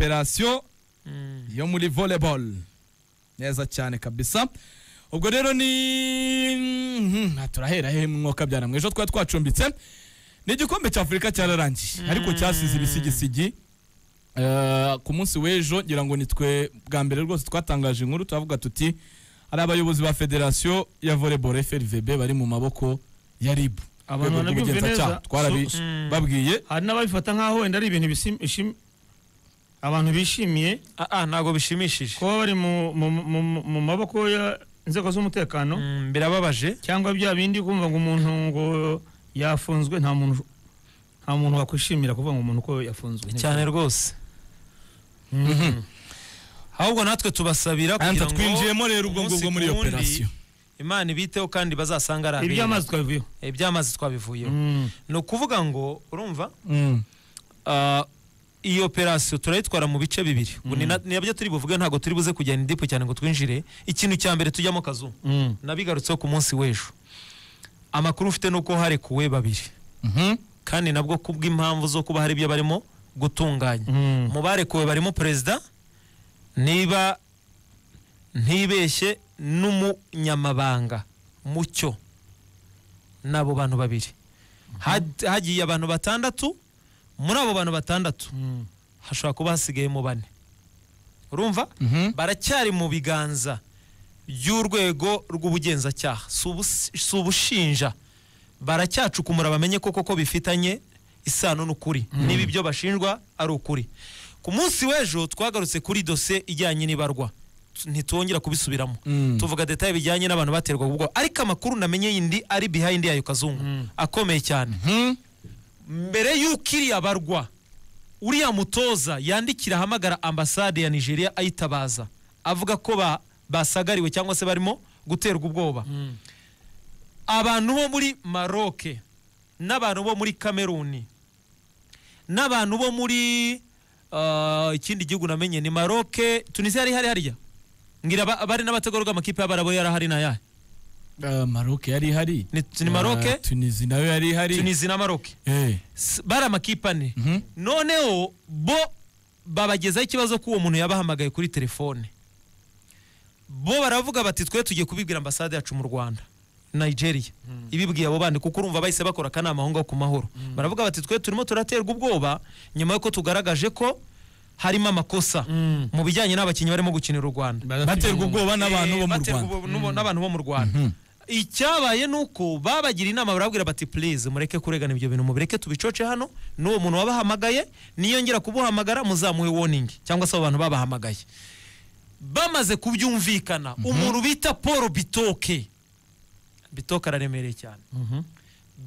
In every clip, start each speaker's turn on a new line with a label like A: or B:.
A: operasiyo mm. yo muri voleboro neza cyane kabisa ubwo rero ni mhm, ah, turahera he mwuka byana mwejo twari twacumbitse ni igikombe cya afurika cyararangiye mm. ariko cyasize ibisigisigi eh, ku munsi w'ejo ngira ngo ni twe bwa mbere rwose twatangaje inkuru turavuga tuti ari abayobozi ba federasiyo ya voleboro FRVB bari mu maboko
B: ya ribu abantu banabyumve neza mm. babwiye hari n'ababifata nk'aho wenda ari ibintu bishimishije abantu bishimiye ah, ah, ntabwo bishimishije kuba bari mu maboko ya inzego z'umutekano mm, birababaje cyangwa bya bindi kumva ngo umuntu ngo yafunzwe nta muntu nta muntu wakwishimira kuvuga ngo umuntu uko yafunzwe cyane rwose mhm. ahubwo natwe tubasabira kugira ngo twinjiyemo rero ubwo ngubwo muri operasiyo imana ibiteho kandi bazasanga ari abera iby'amazi twabivuyeho iby'amazi twabivuyeho mm. ni ukuvuga ngo urumva mm. ah, iyi operasiyo turayitwara mu bice bibiri mm. nabyo turi buvuge ntabwo turi buze kujyana indipo cyane ngo twinjire ikintu cya mbere tujyamo kazu mm. nabigarutseho ku munsi w'ejo amakuru ufite ni uko harekuwe babiri mhm. kandi nabwo kubw'impamvu zo kuba hari ibyo barimo gutunganya mm. mu barekuwe barimo perezida niba ntibeshye n'umunyamabanga mucyo n'abo bantu babiri mhm. hagiye abantu batandatu muri abo bantu batandatu mm. hashobora kuba hasigayemo bane urumva mhm. baracyari mu biganza by'urwego rw'ubugenzacyaha si ubushinja baracyacukumura bamenye ko koko bifitanye isano n'ukuri mm. niba ibyo bashinjwa ari ukuri ku munsi w'ejo twagarutse kuri dosiye ijyanye n'ibarwa ntitwongera kubisubiramo mm. tuvuga detaye bijyanye n'abantu baterwa ubwo ariko amakuru namenye yindi ari bihayindi yayo kazungu akomeye cyane mhm. mbere y'uko iriya barwa uriya mutoza yandikira ahamagara ambasade ya nigeria ayitabaza avuga ko basagariwe cyangwa se barimo guterwa ubwoba mm. abantu bo muri maroke n'abantu bo muri kameruni n'abantu bo muri ah, ikindi gihugu namenye ni maroke tunisiya hari hari harya ngira bari n'abategarugori amakipe y'abarabo yari ahari n'ayari
A: Uh, Maroc yari ihari ni Maroc eh? uh,
B: Tunisia nayo yari ihari Tunisia na Maroc eh bari amakipane mhm. noneho bo babagezaho ikibazo ko uwo muntu yabahamagaye kuri telefone bo baravuga bati twe tugiye kubibwira ambasade yacu mu Rwanda Nigeria hmm. ibibwiye abo bandi kuko urumva bahise bakora akanama aho ngaho ku mahoro hmm. baravuga bati twe turimo turaterwa ubwoba nyuma y'uko tugaragaje ko harimo amakosa hmm. mu bijyanye n'abakinnyi barimo gukinira u Rwanda baterwa ubwoba n'abantu bo mu eh, Rwanda icyabaye ni uko babagira inama barabwira bati purize mureke kuregana ibyo bintu mubireke tubicoce hano n'uwo muntu wabahamagaye niyongera kubuhamagara muzamuhe woningi cyangwa se abo bantu babahamagaye bamaze kubyumvikana mhm. umuntu bita paul bitoke bitoke araremereye cyane mhm.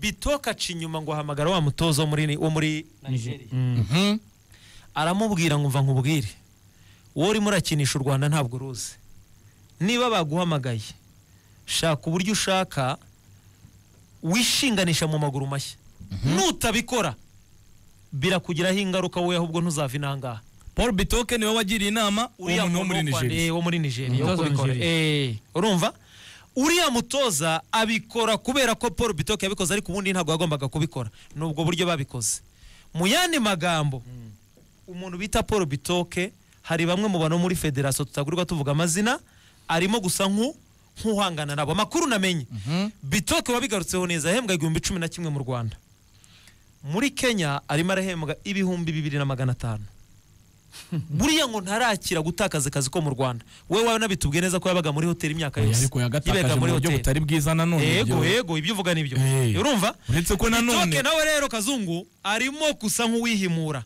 B: bitoke aca inyuma ngo ahamagara wa mutozo wo muri nigeria mhm. aramubwira ngo mva nkubwire wowe urimo urakinisha u rwanda ntabwo uruzi niba baguhamagaye shaka uburyo ushaka wishinganisha mu maguru mashya mhm. nutabikora birakugiraho ingaruka wowe ahubwo ntuzave inangaha paul bitoke niwe wagiriye inama uriya wo muri nigeria eh, urumva uriya mutoza abikora kubera ko paul bitoke yabikoze ariko ubundi ntabwo yagombaga kubikora ni ubwo buryo babikoze mu yandi magambo umuntu bita paul bitoke hari bamwe mu bantu muri federasiyo tutagurirwa tuvuga amazina arimo gusa nk'u nk'uhangana nabo amakuru namenye mhm. bitoke wabigarutseho neza ahembwa igihumbi cumi na kimwe mu rwanda muri kenya arimo arahembwa ibihumbi bibiri na magana atanu buriya ngo ntarakira gutakaza akazi ko mu rwanda we wawe nabitubwiye neza ko yabaga muri hoteli imyaka yose ariko yagatakaje mu butari bwiza nanone yego yego ibyo uvuga nibyo urumva uretse ko nanone nawe rero kazungu arimo gusa nk'uwihimura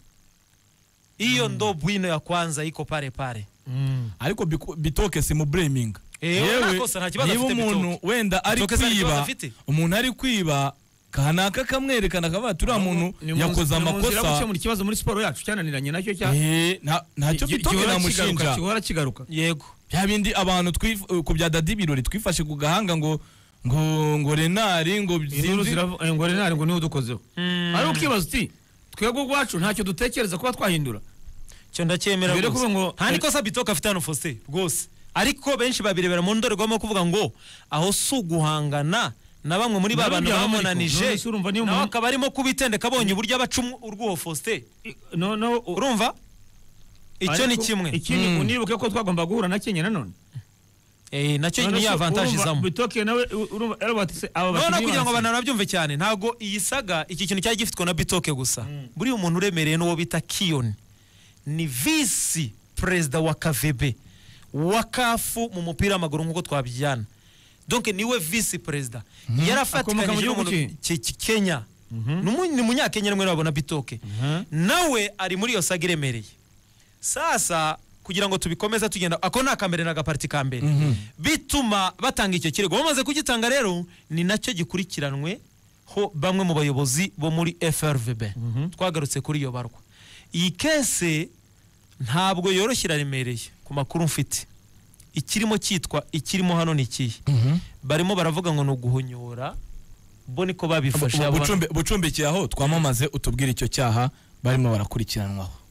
B: iyo mm. ndo bwino ya kwanza iko pare pare mm. ariko bitoke si mu bureminga niba umuntu wenda ari kwiba
A: umuntu ari kwiba kanaka kamwerekana kavuga ati uriya muntu yakoze amakosa gukemura
B: ikibazo muri siporo yacu cyananiranye eh, nacyo ntacyo bitoke namushinja gihora
A: kigaruka yego bya bindi abantu ku bya dadi birori twifashe ku gahanga ngo ngo ngo renari ngo byinzi
B: eh, ngo renari ngo niwe udukozeho hmm. ari ukibaza uti twebwe ubwacu ntacyo dutekereza kuba twahindura cyo ndacyemera rwose nta eh, nikosa afite hano faustin rwose ariko benshi babirebera mu ndorerwamo kuvuga ngo aho si uguhangana na bamwe muri ba bantu bamunanije nawe akaba arimo kubitendeka abonye uburyo abaca urw'uwo fosite urumva icyo ni kimwe hmm. unibuke ko twagomba guhura na kenya nanone nacyo niyo avantage izamo none kugira ngo abantu babyumve cyane ntabwo iyi saga iki kintu cyari gifitwe na bitoke gusa hmm. buriya umuntu uremereye n'uwo bita kiyoni ni visi perezida wa kavebe wa kafu mu mupira w'amaguru nk'uko twabijyana donke niwe visi perezida mhm. yarafatikanyije n'umuntu kenya mhm. ni umunyakenya rimwe nabona bitoke mhm. nawe ari muri iyo saga iremereye sasa kugira ngo tubikomeze tugenda ako ni akambere ni agapariti ka mbere bituma batanga icyo kirego bamaze kugitanga rero ni nacyo gikurikiranwe ho bamwe mu bayobozi bo muri frvb twagarutse kuri iyo barwa iyi kese ntabwo yoroshye iraremereye ku makuru mfite ikirimo cyitwa ikirimo hano ni ikihe mhm. barimo baravuga ngo ni uguhonyora mbone ko babifashe bucumbikiye aho twamamaze utubwire icyo cyaha barimo barakurikiranwaho